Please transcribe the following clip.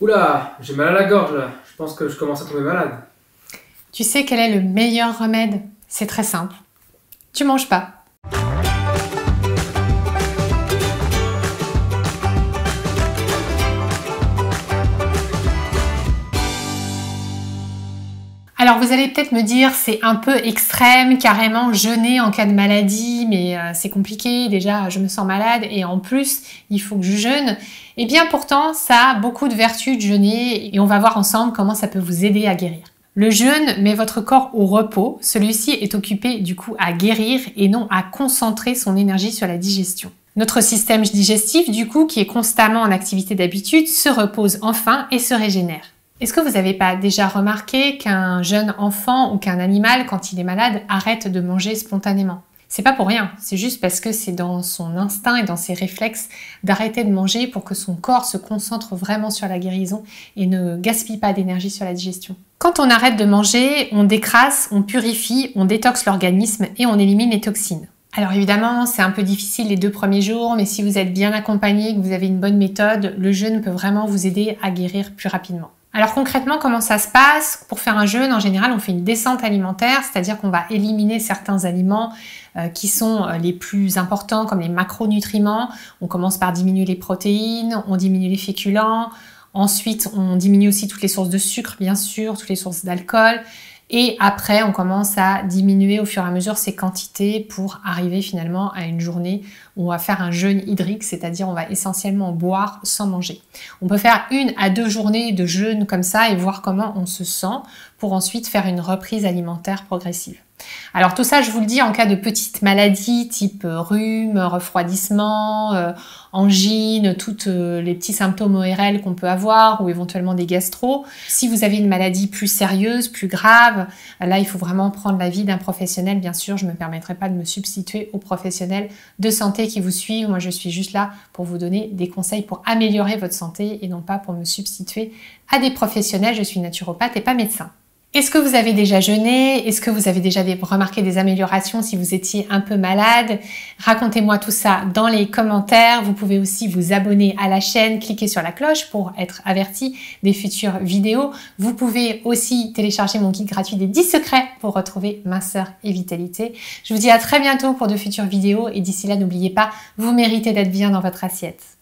Oula, j'ai mal à la gorge là. Je pense que je commence à tomber malade. Tu sais quel est le meilleur remède C'est très simple. Tu manges pas. Alors vous allez peut-être me dire c'est un peu extrême, carrément jeûner en cas de maladie, mais euh, c'est compliqué, déjà je me sens malade et en plus il faut que je jeûne. Et eh bien pourtant ça a beaucoup de vertus de jeûner et on va voir ensemble comment ça peut vous aider à guérir. Le jeûne met votre corps au repos, celui-ci est occupé du coup à guérir et non à concentrer son énergie sur la digestion. Notre système digestif du coup qui est constamment en activité d'habitude se repose enfin et se régénère. Est-ce que vous n'avez pas déjà remarqué qu'un jeune enfant ou qu'un animal, quand il est malade, arrête de manger spontanément c'est pas pour rien, c'est juste parce que c'est dans son instinct et dans ses réflexes d'arrêter de manger pour que son corps se concentre vraiment sur la guérison et ne gaspille pas d'énergie sur la digestion. Quand on arrête de manger, on décrasse, on purifie, on détoxe l'organisme et on élimine les toxines. Alors évidemment, c'est un peu difficile les deux premiers jours, mais si vous êtes bien accompagné, que vous avez une bonne méthode, le jeûne peut vraiment vous aider à guérir plus rapidement. Alors concrètement, comment ça se passe Pour faire un jeûne, en général, on fait une descente alimentaire, c'est-à-dire qu'on va éliminer certains aliments euh, qui sont euh, les plus importants, comme les macronutriments. On commence par diminuer les protéines, on diminue les féculents, ensuite on diminue aussi toutes les sources de sucre, bien sûr, toutes les sources d'alcool, et après, on commence à diminuer au fur et à mesure ces quantités pour arriver finalement à une journée où on va faire un jeûne hydrique, c'est-à-dire on va essentiellement boire sans manger. On peut faire une à deux journées de jeûne comme ça et voir comment on se sent pour ensuite faire une reprise alimentaire progressive. Alors tout ça, je vous le dis, en cas de petite maladie type euh, rhume, refroidissement, euh, angine, tous euh, les petits symptômes ORL qu'on peut avoir ou éventuellement des gastro. Si vous avez une maladie plus sérieuse, plus grave, là, il faut vraiment prendre l'avis d'un professionnel. Bien sûr, je ne me permettrai pas de me substituer aux professionnels de santé qui vous suivent. Moi, je suis juste là pour vous donner des conseils pour améliorer votre santé et non pas pour me substituer à des professionnels. Je suis naturopathe et pas médecin. Est-ce que vous avez déjà jeûné Est-ce que vous avez déjà remarqué des améliorations si vous étiez un peu malade Racontez-moi tout ça dans les commentaires. Vous pouvez aussi vous abonner à la chaîne, cliquer sur la cloche pour être averti des futures vidéos. Vous pouvez aussi télécharger mon guide gratuit des 10 secrets pour retrouver minceur et vitalité. Je vous dis à très bientôt pour de futures vidéos et d'ici là, n'oubliez pas, vous méritez d'être bien dans votre assiette.